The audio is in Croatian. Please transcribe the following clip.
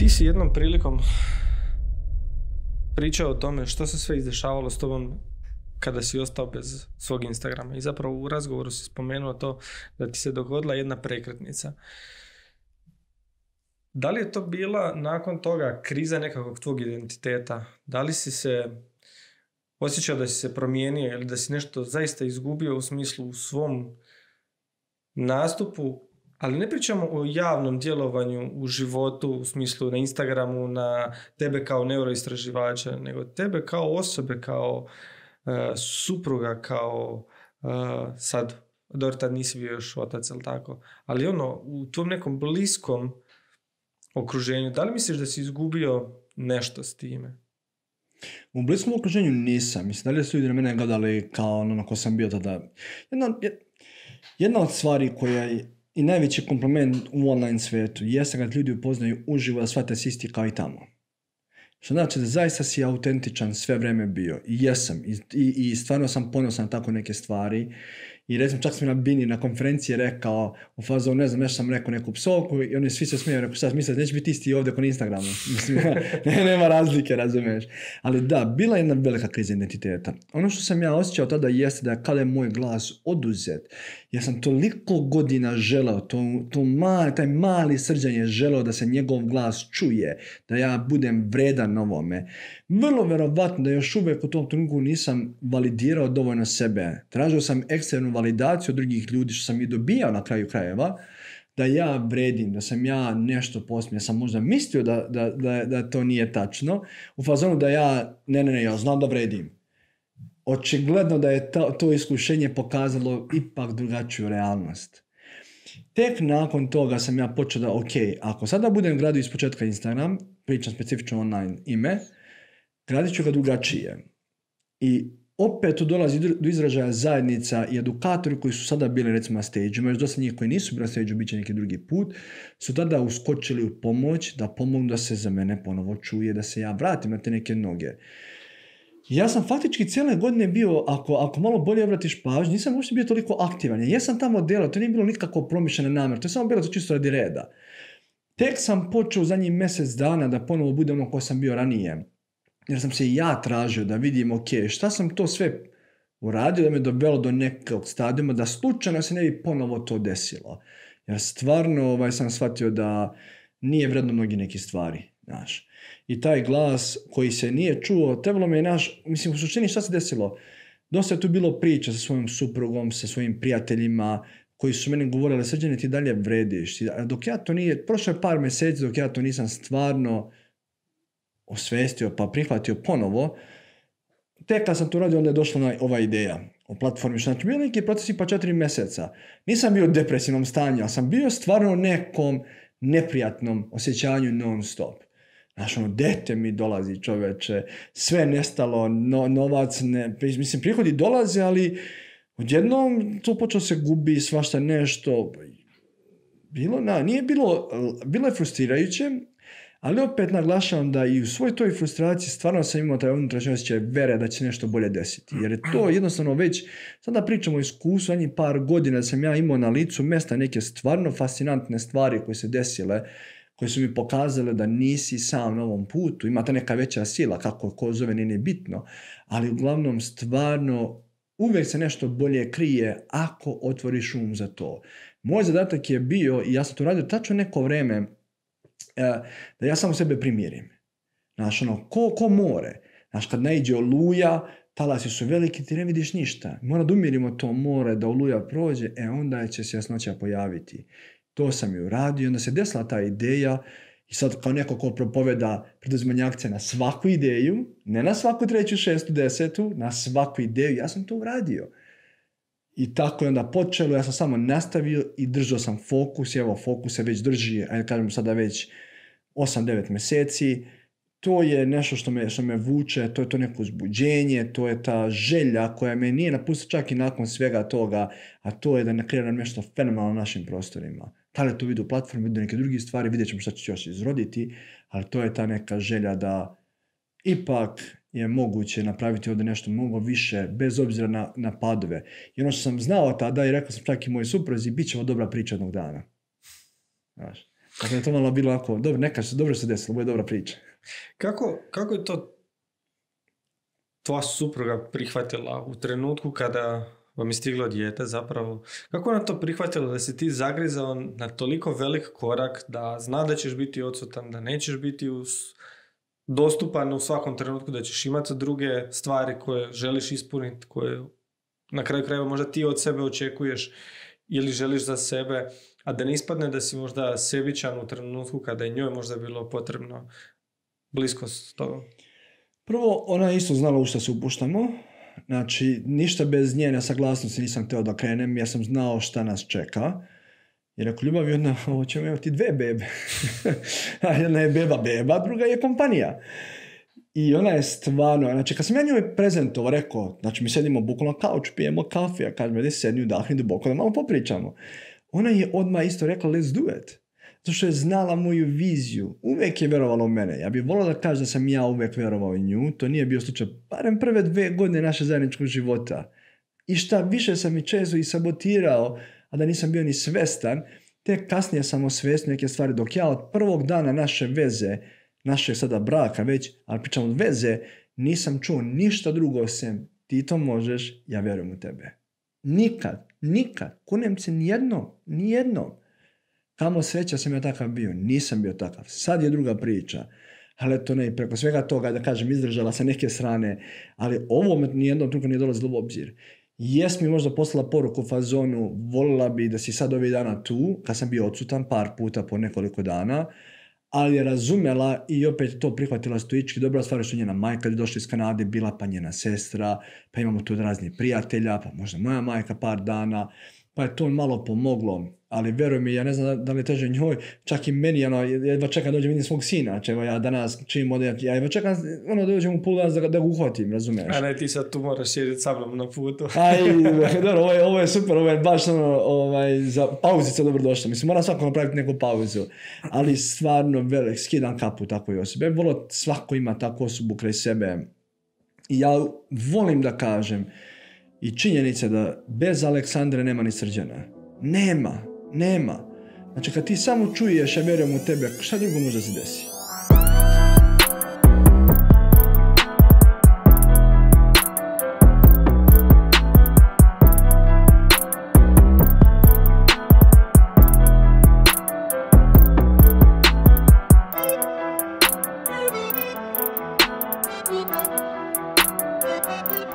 Ti si jednom prilikom pričao o tome što se sve izdešavalo s tobom kada si ostao bez svog Instagrama. I zapravo u razgovoru si spomenuo to da ti se dogodila jedna prekretnica. Da li je to bila nakon toga kriza nekakvog tvog identiteta? Da li si se osjećao da si se promijenio ili da si nešto zaista izgubio u smislu u svom nastupu ali ne pričamo o javnom djelovanju u životu, u smislu na Instagramu, na tebe kao neuroistraživača, nego tebe kao osobe, kao uh, supruga, kao e, sad, dobro tad nisi bio još otac, ali tako, ali ono, u tom nekom bliskom okruženju, da li misliš da si izgubio nešto s time? U bliskom okruženju nisam. Mislim, da li su ljudi na mene gledali kao ono na ko sam bio tada. Jedna, jedna od stvari koja je i najveći kompliment u online svijetu jeste kad ljudi upoznaju uživo da shvate si isti kao i tamo. Što znači da zaista si autentičan sve vrijeme bio. I jesam. I, i stvarno sam ponosan na tako neke stvari. I recimo čak sam na Bini na konferenciji rekao u fazu, ne znam, nešto sam rekao neku psovku i oni svi se smijaju, rekao šta misliš, neće biti isti ovdje kod Instagrama. Mislim, nema razlike, razumiješ. Ali da, bila je jedna velika kriza identiteta. Ono što sam ja osjećao tada jeste da kada je moj glas oduzet, ja sam toliko godina želeo, to, to mali, taj mali srđan je želao da se njegov glas čuje, da ja budem vredan ovome. Vrlo verovatno da još uvijek u tom trenutku nisam validirao dovoljno sebe. Tražio sam eksternu validaciju od drugih ljudi što sam i dobijao na kraju krajeva, da ja vredim, da sam ja nešto poslije, sam možda mislio da, da, da, da, to nije tačno, u fazonu da ja, ne, ne, ne, ja znam da vredim. Očigledno da je to, to iskušenje pokazalo ipak drugačiju realnost. Tek nakon toga sam ja počeo da, ok, ako sada budem gradio iz početka Instagram, pričam specifično online ime, gradit ću ga drugačije. I opet tu dolazi do izražaja zajednica i edukatori koji su sada bili recimo na stage još dosta njih koji nisu bili na stage bit će neki drugi put, su tada uskočili u pomoć da pomognu da se za mene ponovo čuje, da se ja vratim na te neke noge. Ja sam faktički cijele godine bio, ako, ako malo bolje obratiš pažnju, nisam uopće bio toliko aktivan. Ja sam tamo delao, to nije bilo nikako promišljene namjer, to je samo bilo to čisto radi reda. Tek sam počeo zadnjih mjesec dana da ponovo budem ono ko sam bio ranije jer sam se i ja tražio da vidim, ok, šta sam to sve uradio da me dovelo do nekog stadijuma, da slučajno se ne bi ponovo to desilo. Ja stvarno ovaj, sam shvatio da nije vredno mnogi neke stvari, znaš. I taj glas koji se nije čuo, trebalo mi je naš, mislim u suštini šta se desilo? Dosta je tu bilo priča sa svojim suprugom, sa svojim prijateljima, koji su meni govorili, srđane ti dalje vrediš. Dok ja to nije, prošlo par mjeseci dok ja to nisam stvarno osvestio pa prihvatio ponovo, tek kad sam to radio, onda je došla ova ideja o platformi. Znači, bio neki procesi pa četiri mjeseca. Nisam bio u depresivnom stanju, ali sam bio stvarno u nekom neprijatnom osjećanju non stop. Znaš, ono, dete mi dolazi čoveče, sve nestalo, no, novac, ne, mislim, prihodi dolaze, ali odjednom to počeo se gubi, svašta nešto. Bilo, na, nije bilo, bilo je frustrirajuće, ali opet naglašavam da i u svoj toj frustraciji stvarno sam imao taj unutrašnji osjećaj vere da će nešto bolje desiti. Jer je to jednostavno već, sada pričamo o iskustvu, anji par godina sam ja imao na licu mjesta neke stvarno fascinantne stvari koje se desile, koje su mi pokazale da nisi sam na ovom putu. Imate neka veća sila, kako ko zove, nije bitno. Ali uglavnom stvarno uvijek se nešto bolje krije ako otvoriš um za to. Moj zadatak je bio, i ja sam to radio tačno neko vreme, E, da ja samo sebe primirim. Znaš, ono, ko, ko more. Znaš, kad naiđe oluja, talasi su veliki, ti ne vidiš ništa. Mora da umirimo to more, da oluja prođe, e onda će se jasnoća pojaviti. To sam i uradio, onda se desila ta ideja i sad kao neko ko propoveda preduzmanje akcije na svaku ideju, ne na svaku treću, šestu, desetu, na svaku ideju, ja sam to uradio. I tako je onda počelo, ja sam samo nastavio i držao sam fokus, evo fokus se već drži, ajde kažem sada već 8-9 mjeseci. To je nešto što me, što me vuče, to je to neko uzbuđenje, to je ta želja koja me nije napustila čak i nakon svega toga, a to je da ne kreiram nešto fenomenalno na našim prostorima. Da li to vidu u vidu neke druge stvari, vidjet ćemo šta će još izroditi, ali to je ta neka želja da ipak je moguće napraviti ovdje nešto mnogo više, bez obzira na, na padove. I ono što sam znao tada i rekao sam čak i moje supruzi, bit će dobra priča jednog dana. Znaš. je to malo bilo ako, dobro, neka se dobro se desilo, bude dobra priča. Kako, kako je to tvoja supruga prihvatila u trenutku kada vam je stiglo dijete zapravo. Kako ona to prihvatila da si ti zagrizao na toliko velik korak da zna da ćeš biti odsutan, da nećeš biti u dostupan u svakom trenutku da ćeš imati druge stvari koje želiš ispuniti, koje na kraju krajeva možda ti od sebe očekuješ ili želiš za sebe, a da ne ispadne da si možda sebičan u trenutku kada je njoj možda bilo potrebno blisko s tobom. Prvo, ona je isto znala u što se upuštamo. Znači, ništa bez njene saglasnosti nisam htio da krenem, ja sam znao šta nas čeka. Jer ako ljubav je jedna, ovo ćemo imati dve bebe. jedna je beba beba, druga je kompanija. I ona je stvarno, znači kad sam ja njoj prezentovo rekao, znači mi sedimo bukvalno na kauč, pijemo kafe, ja kažem, jedi sedni, udahni duboko, da malo popričamo. Ona je odmah isto rekla, let's do it. Zato što je znala moju viziju, uvijek je vjerovala u mene. Ja bih volio da kažem da sam ja uvijek vjerovao u nju, to nije bio slučaj, barem prve dve godine naše zajedničkog života. I šta više sam i često i sabotirao, a da nisam bio ni svestan, tek kasnije sam osvestio neke stvari, dok ja od prvog dana naše veze, našeg sada braka već, ali pričam od veze, nisam čuo ništa drugo osim ti to možeš, ja vjerujem u tebe. Nikad, nikad, kunem se nijedno, nijedno. Kamo sreća sam ja takav bio, nisam bio takav. Sad je druga priča. Ali to ne, preko svega toga, da kažem, izdržala sa neke strane. Ali ovo me nijednom trenutku nije dolazilo u obzir jes mi možda poslala poruku u fazonu, volila bi da si sad ovih dana tu, kad sam bio odsutan par puta po nekoliko dana, ali je razumjela i opet to prihvatila stojički, Dobra stvar je što njena majka je došla iz Kanade, bila pa njena sestra, pa imamo tu raznih prijatelja, pa možda moja majka par dana pa je to malo pomoglo. Ali vjeruj mi, ja ne znam da li teže njoj, čak i meni, ono, jedva čekam dođem vidim svog sina, čeva znači, ja danas čim ode, ja jedva čekam, ono, dođem u pol danas da, da ga uhvatim, razumiješ? A ne, ti sad tu moraš sjediti sa mnom na putu. Aj, dobro, ovo je, ovo je super, ovo je baš ono, ovaj, za pauzice dobro došlo, mislim, moram svako napraviti neku pauzu, ali stvarno, velik, skidam kapu takvoj osobi, ja volio svako ima takvu osobu kraj sebe, I ja volim da kažem, i činjenica da bez Aleksandre nema ni srđana. Nema, nema. Znači kad ti samo čuješ, ja vjerujem u tebe, šta drugo možda se desi?